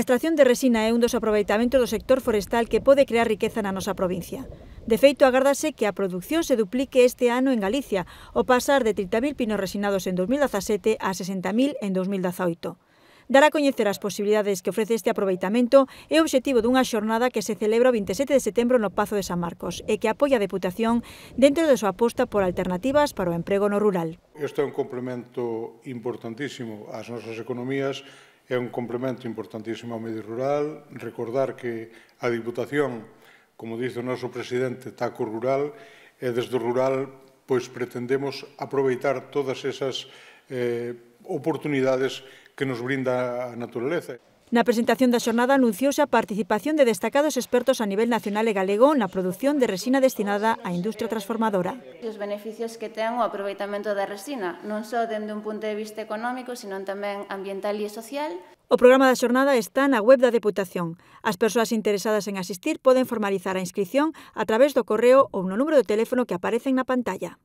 A extracción de resina é un dos aproveitamentos do sector forestal que pode crear riqueza na nosa provincia. De feito, agárdase que a producción se duplique este ano en Galicia, o pasar de 30.000 pinos resinados en 2017 a 60.000 en 2018 dar a coñecer as posibilidades que ofrece este aproveitamento é o obxectivo dunha xornada que se celebra o 27 de setembro no Pazo de San Marcos e que apoia a Deputación dentro da de súa aposta por alternativas para o emprego no rural. Este é un complemento importantísimo ás nosas economías é un complemento importantísimo ao medio rural. Recordar que a Diputación, como dice o noso presidente, está co rural, e desde o rural pois pretendemos aproveitar todas esas eh, oportunidades que nos brinda a naturaleza. Na presentación da xornada anunciouse a participación de destacados expertos a nivel nacional e galego na produción de resina destinada á industria transformadora. Os beneficios que ten o aproveitamento da resina, non só dende un punto de vista económico, senón tamén ambiental e social. O programa da xornada está na web da Deputación. As persoas interesadas en asistir poden formalizar a inscripción a través do correo ou no número de teléfono que aparecen na pantalla.